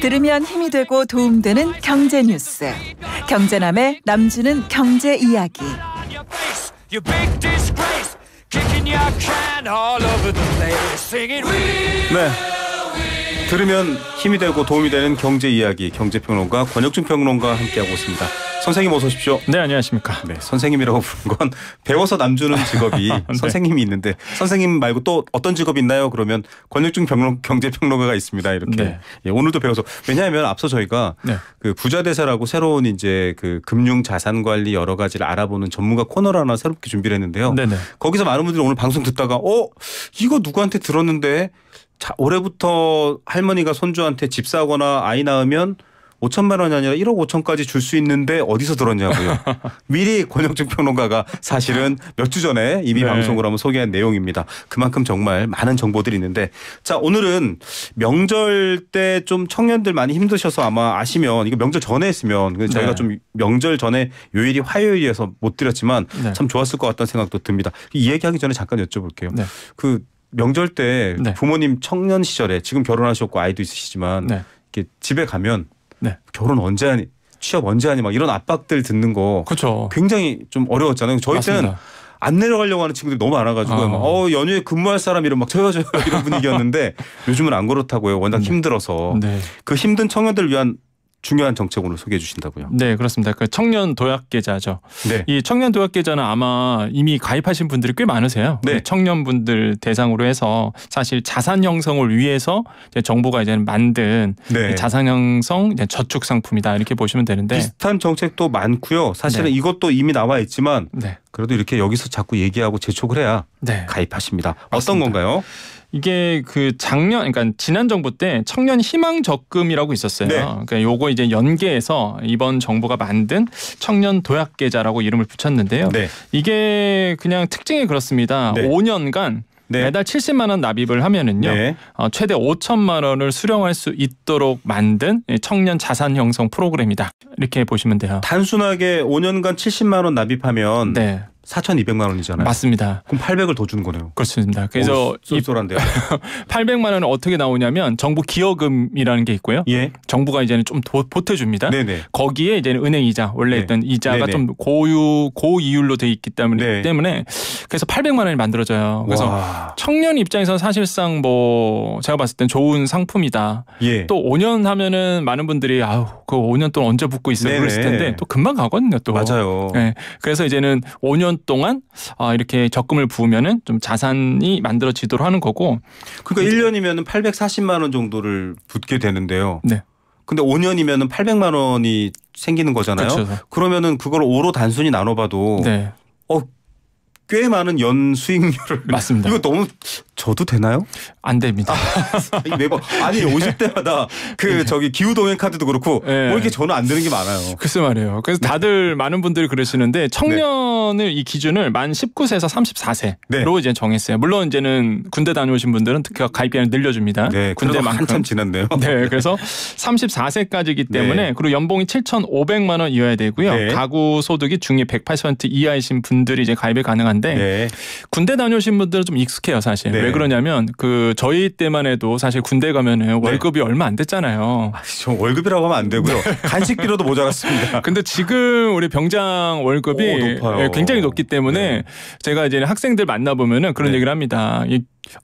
들으면 힘이 되고 도움되는 경제 뉴스. 경제남의 남주는 경제 이야기. 네, 들으면 힘이 되고 도움이 되는 경제 이야기 경제평론가 권혁준 평론가 함께하고 있습니다. 선생님 어서 오십시오. 네 안녕하십니까. 네 선생님이라고 부른 건 배워서 남주는 직업이 네. 선생님이 있는데 선생님 말고 또 어떤 직업이 있나요? 그러면 권혁준 평론 경제평론가가 있습니다. 이렇게 네. 예, 오늘도 배워서 왜냐하면 앞서 저희가 네. 그 부자 대사라고 새로운 이제 그 금융 자산 관리 여러 가지를 알아보는 전문가 코너를 하나 새롭게 준비를 했는데요. 거기서 많은 분들이 오늘 방송 듣다가 어 이거 누구한테 들었는데 자, 올해부터 할머니가 손주한테 집 사거나 아이 낳으면 5천만 원이 아니라 1억 5천까지 줄 수 있는데 어디서 들었냐고요. 미리 권영준 평론가가 사실은 몇 주 전에 이미 네. 방송을 한번 소개한 내용입니다. 그만큼 정말 많은 정보들이 있는데 자 오늘은 명절 때 좀 청년들 많이 힘드셔서 아마 아시면 이거 명절 전에 했으면 저희가 네. 좀 명절 전에 요일이 화요일이어서 못 드렸지만 네. 참 좋았을 것 같다는 생각도 듭니다. 이 얘기하기 전에 잠깐 여쭤볼게요. 네. 그 명절 때 네. 부모님 청년 시절에 지금 결혼하셨고 아이도 있으시지만 네. 이렇게 집에 가면 네. 결혼 언제 하니 취업 언제 하니 막 이런 압박들 듣는 거 그쵸. 굉장히 좀 어려웠잖아요. 저희 맞습니다. 때는 안 내려가려고 하는 친구들이 너무 많아가지고 아. 어 연휴에 근무할 사람 이런막 채워줘요 이런 분위기였는데 요즘은 안 그렇다고요. 워낙 네. 힘들어서 네. 그 힘든 청년들 위한 중요한 정책 으로 소개해 주신다고요. 네, 그렇습니다. 그 청년 도약 계좌죠. 네. 이 청년 도약 계좌는 아마 이미 가입하신 분들이 꽤 많으세요. 네. 청년분들 대상으로 해서 사실 자산 형성을 위해서 이제 정부가 이제 만든 네. 자산 형성 저축 상품이다 이렇게 보시면 되는데 비슷한 정책도 많고요. 사실은 네. 이것도 이미 나와 있지만 네. 그래도 이렇게 여기서 자꾸 얘기하고 재촉을 해야 네. 가입하십니다. 어떤 맞습니다. 건가요? 이게 그 작년 그러니까 지난 정부 때 청년 희망 적금이라고 있었어요. 네. 그러니까 요거 이제 연계해서 이번 정부가 만든 청년 도약 계좌라고 이름을 붙였는데요. 네. 이게 그냥 특징이 그렇습니다. 네. 5년간 네. 매달 70만 원 납입을 하면은요 네. 어, 최대 5천만 원을 수령할 수 있도록 만든 청년 자산 형성 프로그램이다 이렇게 보시면 돼요. 단순하게 5년간 70만 원 납입하면 네. 4,200만 원이잖아요. 맞습니다. 그럼 800을 더주 거네요. 그렇습니다. 그래서 쏠쏠한데요. 800만 원은 어떻게 나오냐면 정부 기여금이라는 게 있고요. 예. 정부가 이제는 좀 보태줍니다. 네네. 거기에 이제 은행 이자 원래 네. 있던 이자가 네네. 좀 고유 고이율로 돼 있기 때문에 네. 때문에 그래서 800만 원이 만들어져요. 그래서 와. 청년 입장에서 사실상 뭐 제가 봤을 땐 좋은 상품이다. 예. 또 5년 하면은 많은 분들이 아우 그 5년 동안 언제 붙고 있어 그랬을 텐데 또 금방 가거든요. 또 맞아요. 네. 그래서 이제는 5년 5년 동안 어, 이렇게 적금을 부으면은 좀 자산이 만들어지도록 하는 거고. 그러니까 1년이면은 840만 원 정도를 붓게 되는데요. 네. 근데 5년이면은 800만 원이 생기는 거잖아요. 그렇죠. 그렇죠. 그러면은 그걸 5로 단순히 나눠 봐도 네. 어, 꽤 많은 연 수익률을 맞습니다. 이거 너무 저도 되나요? 안 됩니다. 아, 매번 아니 오실 때마다 그 네. 저기 기후 동행 카드도 그렇고 네. 뭐 이렇게 저는 안 되는 게 많아요. 글쎄 말이에요. 그래서 다들 네. 많은 분들이 그러시는데 청년을 네. 이 기준을 만 19세에서 34세로 이제 정했어요. 물론 이제는 군대 다녀오신 분들은 특히 가입비간 늘려줍니다. 군대만큼 지났네요. 네, 그래서 34세까지기 때문에 그리고 연봉이 7,500만 원 이어야 되고요. 가구 소득이 중위 108% 이하이신 분들이 이제 가입이 가능한데 군대 다녀오신 분들은 좀 익숙해요, 사실. 네. 그러냐면 그 저희 때만 해도 사실 군대 가면은 네. 월급이 얼마 안 됐잖아요. 아, 저 월급이라고 하면 안 되고요. 간식비로도 모자랐습니다. 근데 지금 우리 병장 월급이 오, 예, 굉장히 높기 때문에 네. 제가 이제 학생들 만나 보면은 그런 얘기를 합니다.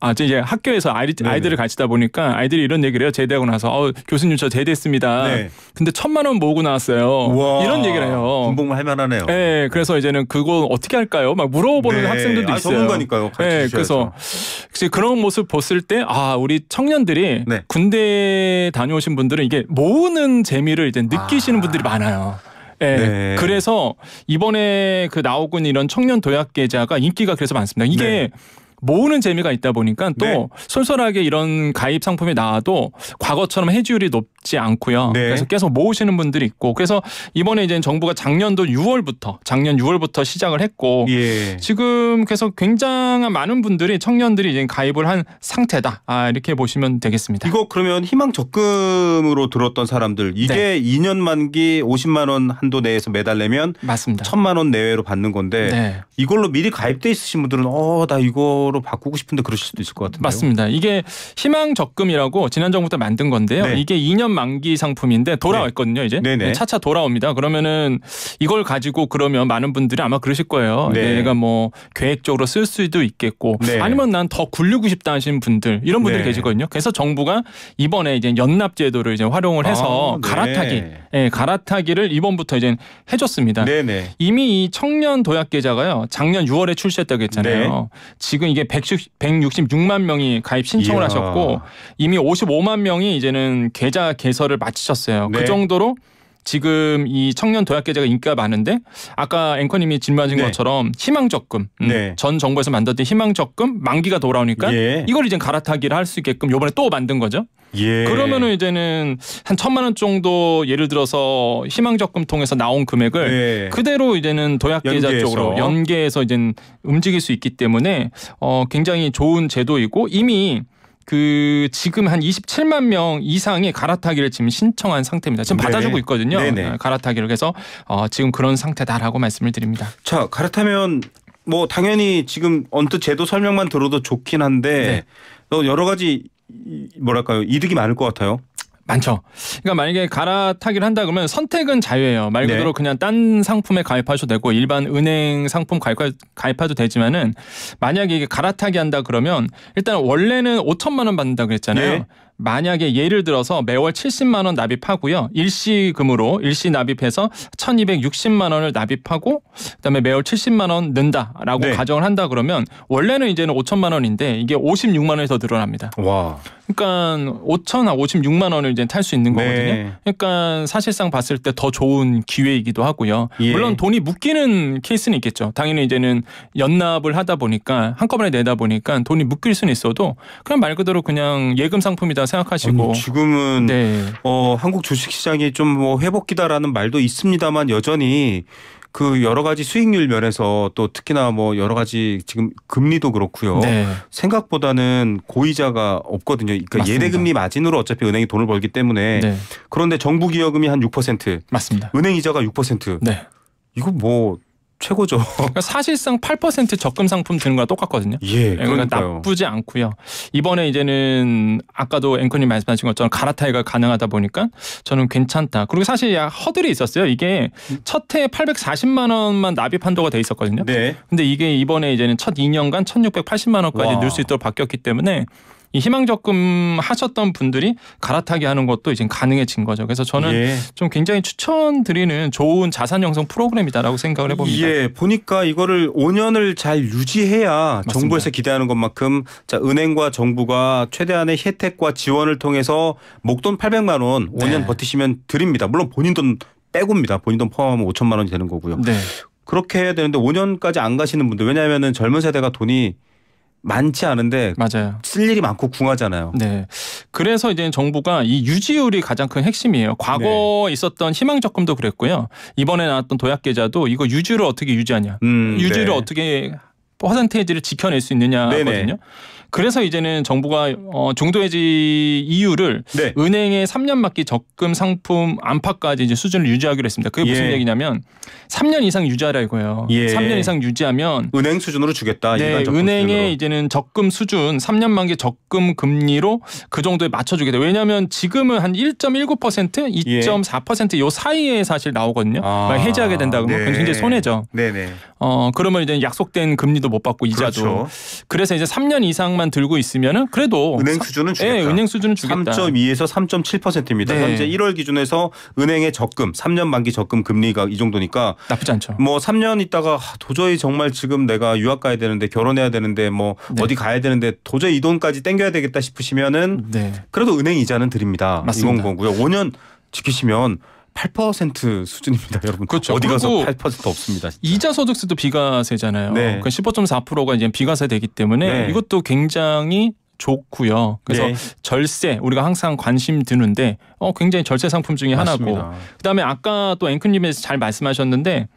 아, 저 이제 학교에서 아이, 아이들을 가르치다 보니까 아이들이 이런 얘기를 해요. 제대하고 나서 어, 교수님 저 제대했습니다. 네. 근데 천만 원 모으고 나왔어요. 우와, 이런 얘기를 해요. 군복무 할 만하네요. 네, 예, 그래서 이제는 그거 어떻게 할까요? 막 물어보는 네. 학생들도 아, 있어요. 전문가니까요. 네, 예, 그래서 그런 모습 봤을 때 아, 우리 청년들이 네. 군대 다녀오신 분들은 이게 모으는 재미를 이제 느끼시는 아. 분들이 많아요. 예. 네. 그래서 이번에 그 나오고 있는 이런 청년 도약 계좌가 인기가 그래서 많습니다. 이게 네. 모으는 재미가 있다 보니까 또 네. 솔솔하게 이런 가입 상품이 나와도 과거처럼 해지율이 높지 않고요. 네. 그래서 계속 모으시는 분들이 있고 그래서 이번에 이제 정부가 작년도 6월부터 작년 6월부터 시작을 했고 예. 지금 계속 굉장한 많은 분들이 청년들이 이제 가입을 한 상태다. 아, 이렇게 보시면 되겠습니다. 이거 그러면 희망 적금으로 들었던 사람들 이게 네. 2년 만기 50만 원 한도 내에서 매달내면 맞습니다. 1000만 원 내외로 받는 건데 네. 이걸로 미리 가입돼 있으신 분들은 어, 나 이거 거로 바꾸고 싶은데 그러실 수도 있을 것 같은데요. 맞습니다. 이게 희망 적금이라고 지난 정부부터 만든 건데요. 네. 이게 2년 만기 상품인데 돌아왔거든요. 이제 네. 네네. 차차 돌아옵니다. 그러면은 이걸 가지고 그러면 많은 분들이 아마 그러실 거예요. 네. 내가 뭐 계획적으로 쓸 수도 있겠고 네. 아니면 난 더 굴리고 싶다 하시는 분들 이런 분들이 네. 계시거든요. 그래서 정부가 이번에 이제 연납제도를 이제 활용을 해서 아, 네. 갈아타기, 예, 갈아타기를 이번부터 이제 해줬습니다. 네네. 이미 이 청년 도약 계좌가요 작년 6월에 출시했다고 했잖아요. 지금 이게 1 6 6 6만 명이 가입 신청을 이야. 하셨고 이미 55만 명이 이제는 계좌 개설을 마치셨어요. 그 네. 그 정도로 지금 이 청년 도약 계좌가 인기가 많은데 아까 앵커님이 질문하신 네. 것처럼 희망 적금 음, 네. 전 정부에서 만들었던 희망 적금 만기가 돌아오니까 예. 이걸 이제 갈아타기를 할 수 있게끔 요번에 또 만든 거죠. 예. 그러면은 이제는 한 천만 원 정도 예를 들어서 희망 적금 통해서 나온 금액을 예. 그대로 이제는 도약 계좌 쪽으로 연계해서 이제 움직일 수 있기 때문에 어 굉장히 좋은 제도이고 이미 그 지금 한 27만 명 이상이 갈아타기를 지금 신청한 상태입니다. 지금 네 받아주고 있거든요. 네네. 네, 갈아타기를 그래서 어, 지금 그런 상태다라고 말씀을 드립니다. 자 갈아타면 뭐 당연히 지금 언뜻 제도 설명만 들어도 좋긴 한데 네. 여러 가지 뭐랄까요 이득이 많을 것 같아요. 많죠. 그러니까 만약에 갈아타기를 한다 그러면 선택은 자유예요. 말 네. 그대로 네. 그냥 딴 상품에 가입하셔도 되고 일반 은행 상품 가입, 할 가입해도 되지만은 만약에 이게 갈아타기 한다 그러면 일단 원래는 5천만 원 받는다 그랬잖아요. 네. 만약에 예를 들어서 매월 70만 원 납입하고요. 일시금으로 일시 납입해서 1260만 원을 납입하고 그다음에 매월 70만 원 는다라고 네. 가정을 한다 그러면 원래는 이제는 5천만 원인데 이게 56만 원에서 늘어납니다. 와. 그러니까 5천아 56만 원을 이제 탈 수 있는 네. 거거든요. 네. 그러니까 사실상 봤을 때 더 좋은 기회이기도 하고요. 예. 물론 돈이 묶이는 케이스는 있겠죠. 당연히 이제는 연납을 하다 보니까 한꺼번에 내다 보니까 돈이 묶일 수는 있어도 그냥 말 그대로 그냥 예금 상품이다 생각하시고 아니, 지금은 네. 어, 한국 주식 시장이 좀 뭐 회복기다라는 말도 있습니다만 여전히 그 여러 가지 수익률 면에서 또 특히나 뭐 여러 가지 지금 금리도 그렇고요. 네. 생각보다는 고이자가 없거든요. 그러니까 맞습니다. 예대금리 마진으로 어차피 은행이 돈을 벌기 때문에 네. 그런데 정부 기여금이 한 6% 맞습니다. 은행 이자가 6%. 네. 이거 뭐 최고죠. 그러니까 사실상 8% 적금 상품 드는 거랑 똑같거든요. 예, 예 그러니까 나쁘지 않고요. 이번에 이제는 아까도 앵커님 말씀하신 것처럼 갈아타기가 가능하다 보니까 저는 괜찮다. 그리고 사실 야, 허들이 있었어요. 이게 첫 해 840만 원만 납입 한도가 돼 있었거든요. 네. 근데 이게 이번에 이제는 첫 2년간 1,680만 원까지 와. 넣을 수 있도록 바뀌었기 때문에 희망 적금 하셨던 분들이 갈아타기 하는 것도 이제 가능해진 거죠. 그래서 저는 예. 좀 굉장히 추천드리는 좋은 자산 형성 프로그램이다라고 생각을 해봅니다. 예, 보니까 이거를 5년을 잘 유지해야 맞습니다. 정부에서 기대하는 것만큼 자, 은행과 정부가 최대한의 혜택과 지원을 통해서 목돈 800만 원 5년 네. 버티시면 드립니다. 물론 본인 돈 빼고입니다. 본인 돈 포함하면 5천만 원이 되는 거고요. 네. 그렇게 해야 되는데 5년까지 안 가시는 분들 왜냐하면은 젊은 세대가 돈이 많지 않은데 맞아요. 쓸 일이 많고 궁하잖아요. 네. 그래서 이제 정부가 이 유지율이 가장 큰 핵심이에요. 과거 네. 있었던 희망 적금도 그랬고요. 이번에 나왔던 도약 계좌도 이거 유지율을 어떻게 유지하냐. 음, 유지를 네. 어떻게 퍼센테이지를 지켜낼 수 있느냐거든요. 네네. 그래서 이제는 정부가 어, 중도 해지 이유를 네. 은행의 3년 만기 적금 상품 안팎까지 이제 수준을 유지하기로 했습니다. 그게 무슨 예. 얘기냐면 3년 이상 유지하라 이거예요. 예. 3년 이상 유지하면 은행 수준으로 주겠다. 네, 은행의 이제는 적금 수준 3년 만기 적금 금리로 그 정도에 맞춰주겠다. 왜냐하면 지금은 한 1.19% 2 4이 예. 사이에 사실 나오거든요. 아. 그러니까 해지하게 된다 그러면 네. 굉장히 손해죠. 네네. 네. 어 그러면 이제 약속된 금리도 못 받고 이자도. 그렇죠. 그래서 이제 3년 이상 2 0만 들고 있으면은 그래도 은행 수준은 주겠다. 예, 네, 은행 수준은 주겠다. 3.2에서 3.7%입니다. 네. 현재 1월 기준에서 은행의 적금 3년 만기 적금 금리가 이 정도니까 나쁘지 않죠. 뭐 3년 있다가 도저히 정말 지금 내가 유학 가야 되는데 결혼해야 되는데 뭐 네. 어디 가야 되는데 도저히 이 돈까지 땡겨야 되겠다 싶으시면은 네. 그래도 은행 이자는 드립니다. 맞습니다. 이건 거고요. 5년 지키시면 8% 수준입니다, 여러분. 그렇죠. 어디 가서 8% 없습니다. 진짜. 이자 소득세도 비과세잖아요. 네. 그러니까 15.4%가 이제 비과세 되기 때문에 네. 이것도 굉장히 좋고요. 그래서 네. 절세 우리가 항상 관심 드는데 어 굉장히 절세 상품 중에 맞습니다. 하나고 그다음에 아까 또 앵크님에서 잘 말씀하셨는데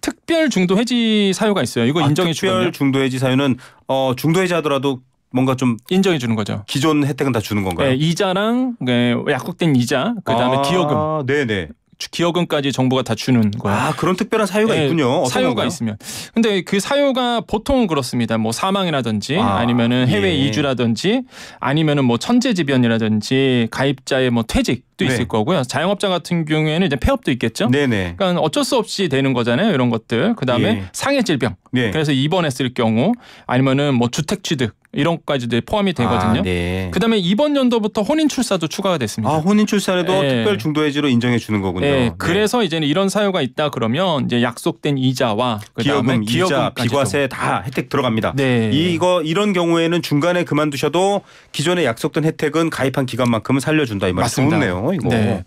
특별 중도 해지 사유가 있어요. 이거 아, 인정해 주거든요. 특별 중도 해지 사유는 어 중도 해지하더라도 뭔가 좀 인정해 주는 거죠. 기존 혜택은 다 주는 건가요? 네, 이자랑 네, 약국된 이자, 그다음에 아, 기여금. 네네. 네. 기여금까지 정부가 다 주는 거예요. 아 그런 특별한 사유가 네, 있군요. 사유가 건가요? 있으면. 근데 그 사유가 보통 그렇습니다. 뭐 사망이라든지 아, 니면은 예. 해외 예. 이주라든지 아니면은 뭐 천재지변이라든지 가입자의 뭐 퇴직도 네. 있을 거고요. 자영업자 같은 경우에는 이제 폐업도 있겠죠. 네네. 그러니까 어쩔 수 없이 되는 거잖아요. 이런 것들. 그 다음에 예. 상해 질병. 네. 그래서 입원했을 경우 아니면은 뭐 주택 취득 이런 것까지 이제 포함이 되거든요. 아, 네. 그다음에 이번 연도부터 혼인 출사도 추가가 됐습니다. 아, 혼인 출사에도 네. 예. 특별 중도해지로 인정해 주는 거군요. 예, 네. 그래서 이제는 이런 사유가 있다 그러면 이제 약속된 이자와 기여금, 이자, 비과세 다 혜택 들어갑니다. 네. 이거 이런 경우에는 중간에 그만두셔도 기존에 약속된 혜택은 가입한 기간만큼은 살려준다 이 말이 좋네요. 이거 네.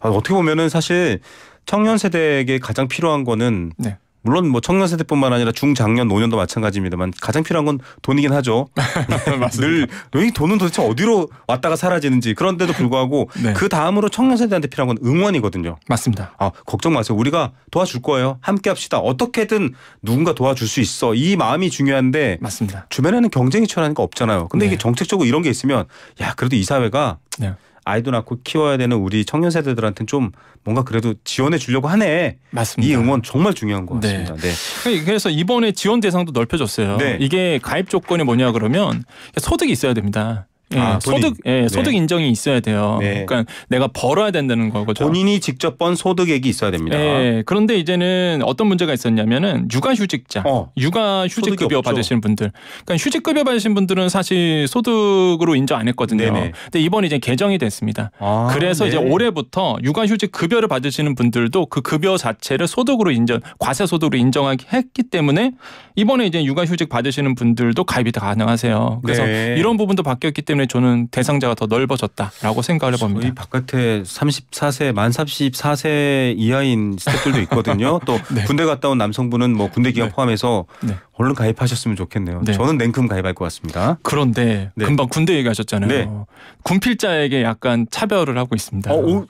아, 어떻게 보면은 사실 청년 세대에게 가장 필요한 거는. 네. 물론 뭐 청년 세대뿐만 아니라 중장년 노년도 마찬가지입니다만 가장 필요한 건 돈이긴 하죠. 늘이 돈은 도대체 어디로 왔다가 사라지는지 그런데도 불구하고 네. 그 다음으로 청년 세대한테 필요한 건 응원이거든요. 맞습니다. 아 걱정 마세요. 우리가 도와줄 거예요. 함께합시다. 어떻게든 누군가 도와줄 수 있어. 이 마음이 중요한데 맞습니다. 주변에는 경쟁이 치열하니까 없잖아요. 근데 네. 이게 정책적으로 이런 게 있으면 야 그래도 이 사회가 네. 아이도 낳고 키워야 되는 우리 청년 세대들한테는 좀 뭔가 그래도 지원해 주려고 하네. 맞습니다. 이 응원 정말 중요한 것 네. 같습니다. 네. 네. 그래서 이번에 지원 대상도 넓혀졌어요. 네. 이게 가입 조건이 뭐냐 그러면 소득이 있어야 됩니다. 아, 예, 아, 소득 예, 네. 소득 인정이 있어야 돼요. 네. 그러니까 내가 벌어야 된다는 거죠. 본인이 직접 번 소득액이 있어야 됩니다. 예, 그런데 이제는 어떤 문제가 있었냐면은 육아휴직자, 어, 육아휴직급여 받으시는 분들, 그러니까 휴직급여 받으신 분들은 사실 소득으로 인정 안 했거든요. 네네. 근데 이번 에 이제 개정이 됐습니다. 아, 그래서 네. 이제 올해부터 육아휴직급여를 받으시는 분들도 그 급여 자체를 소득으로 인정, 과세 소득으로 인정했기 하기 때문에 이번에 이제 육아휴직 받으시는 분들도 가입이 다 가능하세요. 그래서 네. 이런 부분도 바뀌었기 때문에. 기준에 저는 대상자가 더 넓어졌다라고 생각을 해봅니다. 저희 바깥에 34세 만 34세 이하인 스태프들도 있거든요. 또 네. 군대 갔다 온 남성분은 뭐 군대 기간 네. 포함해서 네. 얼른 가입하셨으면 좋겠네요. 네. 저는 냉큼 가입할 것 같습니다. 그런데 네. 금방 군대 얘기하셨잖아요. 네. 군필자에게 약간 차별을 하고 있습니다. 어, 오,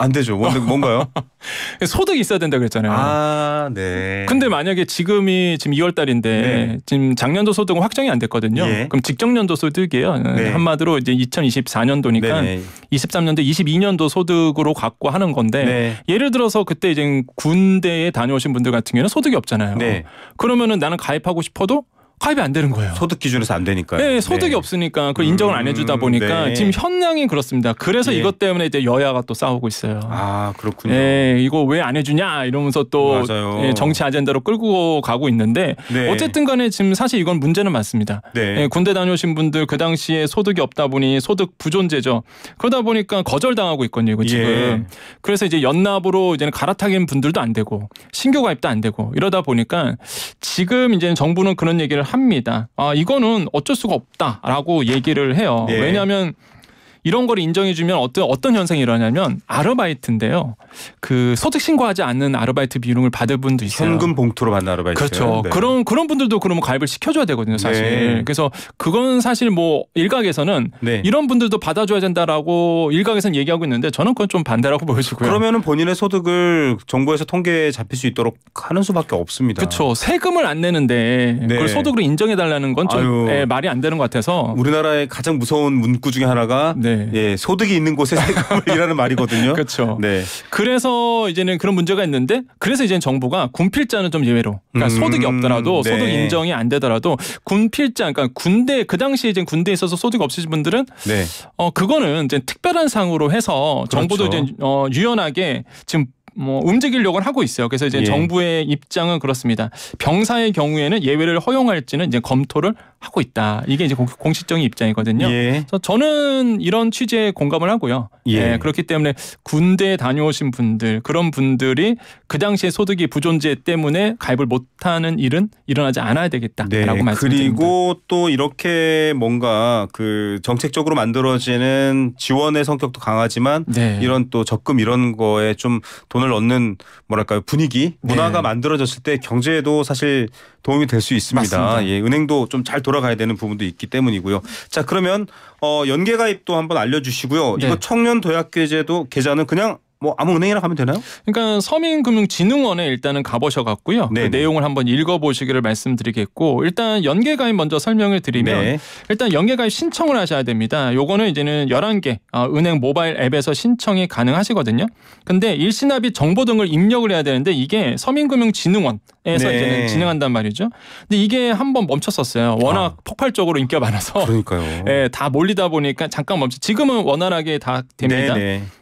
안 되죠. 뭔, 뭔가요? 소득이 있어야 된다 그랬잖아요. 아, 네. 근데 만약에 지금이 지금 2월 달인데 네. 지금 작년도 소득은 확정이 안 됐거든요. 예. 그럼 직전년도 소득이에요. 네. 네 한마디로 이제 2024년도니까 네 23년도 22년도 소득으로 갖고 하는 건데 네. 예를 들어서 그때 이제 군대에 다녀오신 분들 같은 경우는 소득이 없잖아요. 네. 그러면은 나는 가입하고 싶어도 가입이 안 되는 거예요. 소득 기준에서 안 되니까요. 네, 소득이 네. 없으니까 그걸 인정을 안 음, 해주다 보니까 네. 지금 현황이 그렇습니다. 그래서 네. 이것 때문에 이제 여야가 또 싸우고 있어요. 아 그렇군요. 네, 이거 왜 안 해주냐 이러면서 또 예, 정치 아젠다로 끌고 가고 있는데 네. 어쨌든간에 지금 사실 이건 문제는 맞습니다. 네, 예, 군대 다녀오신 분들 그 당시에 소득이 없다 보니 소득 부존재죠. 그러다 보니까 거절당하고 있거든요 이거 지금. 예. 그래서 이제 연납으로 이제는 갈아타기는 분들도 안 되고 신규 가입도 안 되고 이러다 보니까 지금 이제 정부는 그런 얘기를 합니다. 아, 이거는 어쩔 수가 없다라고 얘기를 해요. 네. 왜냐하면 이런 걸 인정해주면 어떤 어떤 현상이 일어나냐면 아르바이트인데요. 그 소득 신고하지 않는 아르바이트 비용을 받을 분도 있어요. 현금 봉투로 받는 아르바이트. 그렇죠. 네. 그런 그런 분들도 그러면 뭐 가입을 시켜줘야 되거든요. 사실. 네. 그래서 그건 사실 뭐 일각에서는 네. 이런 분들도 받아줘야 된다라고 일각에서는 얘기하고 있는데 저는 그건 좀 반대라고 보여지고요. 그러면은 본인의 소득을 정부에서 통계에 잡힐 수 있도록 하는 수밖에 없습니다. 그렇죠. 세금을 안 내는데 네. 그걸 소득으로 인정해달라는 건좀 예, 말이 안 되는 것 같아서. 우리나라의 가장 무서운 문구 중에 하나가 네. 예, 소득이 있는 곳에 세금을이라는 말이거든요. 그렇죠. 네. 그래서 이제는 그런 문제가 있는데 그래서 이제 정부가 군필자는 좀 예외로 그러니까 음, 소득이 없더라도 네. 소득 인정이 안 되더라도 군필자 그러니까 군대 그 당시에 이제 군대에 있어서 소득이 없으신 분들은 네. 어 그거는 이제 특별한 상으로 해서 정부도 그렇죠. 이제 어, 유연하게 지금 뭐움직일려고 하고 있어요. 그래서 이제 예. 정부의 입장은 그렇습니다. 병사의 경우에는 예외를 허용할지는 이제 검토를 하고 있다. 이게 이제 공식적인 입장이거든요. 예. 그래서 저는 이런 취지에 공감을 하고요. 예. 예. 그렇기 때문에 군대 다녀오신 분들 그런 분들이 그 당시에 소득이 부존재 때문에 가입을 못하는 일은 일어나지 않아야 되겠다라고 네. 말씀드립니다. 그리고 또 이렇게 뭔가 그 정책적으로 만들어지는 지원의 성격도 강하지만 네. 이런 또 적금 이런 거에 좀 돈을 돈을 얻는 뭐랄까요 분위기 문화가 네. 만들어졌을 때 경제에도 사실 도움이 될 수 있습니다. 맞습니다. 예, 은행도 좀 잘 돌아가야 되는 부분도 있기 때문이고요. 자 그러면 어, 연계가입도 한번 알려주시고요. 네. 이거 청년 도약 계제도 계좌는 그냥 뭐 아무 은행이나 가면 되나요? 그러니까 서민금융진흥원에 일단은 가보셔 갖고요. 그 내용을 한번 읽어보시기를 말씀드리겠고 일단 연계가입 먼저 설명을 드리면 네. 일단 연계가입 신청을 하셔야 됩니다. 요거는 이제는 11개 어, 은행 모바일 앱에서 신청이 가능하시거든요. 근데 일시납입 정보 등을 입력을 해야 되는데 이게 서민금융진흥원에서 네. 이제는 진행한단 말이죠. 근데 이게 한번 멈췄었어요. 워낙 아. 폭발적으로 인기가 많아서 그러니까요. 예, 다 몰리다 보니까 잠깐 멈춰. 지금은 원활하게 다 됩니다.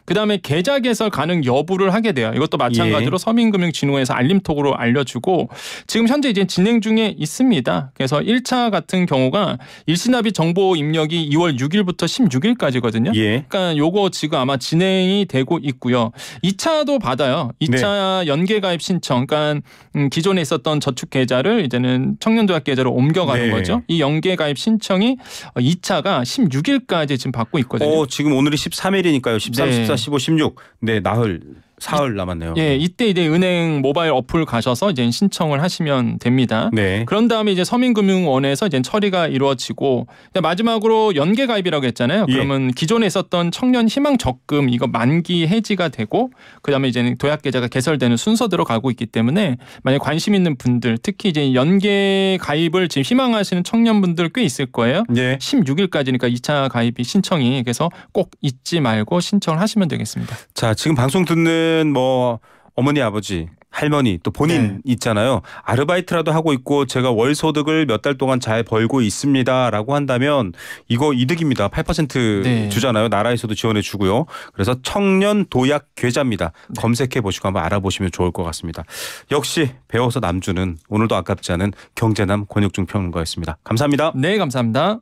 그 다음에 계좌 개설 신설 가능 여부를 하게 돼요. 이것도 마찬가지로 예. 서민금융진흥원에서 알림톡으로 알려주고 지금 현재 이제 진행 중에 있습니다. 그래서 1차 같은 경우가 일시납입 정보 입력이 2월 6일부터 16일까지거든요. 예. 그러니까 요거 지금 아마 진행이 되고 있고요. 2차도 받아요. 2차 네. 연계가입 신청. 그러니까 음, 기존에 있었던 저축 계좌를 이제는 청년조합 계좌로 옮겨가는 네. 거죠. 이 연계 가입 신청이 2차가 16일까지 지금 받고 있거든요. 어, 지금 오늘이 13일이니까요. 13, 네. 14, 15, 16. 네, 나흘 사흘 남았네요. 예, 네. 이때 이제 은행 모바일 어플 가셔서 이제 신청을 하시면 됩니다. 네. 그런 다음에 이제 서민금융원에서 이제 처리가 이루어지고 마지막으로 연계 가입이라고 했잖아요. 예. 그러면 예. 기존에 있었던 청년 희망 적금 이거 만기 해지가 되고 그다음에 이제 도약 계좌가 개설되는 순서대로 가고 있기 때문에 만약 관심 있는 분들 특히 이제 연계 가입을 지금 희망하시는 청년분들 꽤 있을 거예요. 예. 16일까지니까 2차 가입이 신청이 그래서 꼭 잊지 말고 신청을 하시면 되겠습니다. 자, 지금 방송 듣는 보면뭐 어머니 아버지 할머니 또 본인 네. 있잖아요. 아르바이트라도 하고 있고 제가 월 소득을 몇 달 동안 잘 벌고 있습니다라고 한다면 이거 이득입니다. 8% 네. 주잖아요. 나라에서도 지원해 주고요. 그래서 청년 도약 계좌입니다. 네. 검색해 보시고 한번 알아보시면 좋을 것 같습니다. 역시 배워서 남주는 오늘도 아깝지 않은 경제남 권혁중 평론가였습니다. 감사합니다. 네, 감사합니다.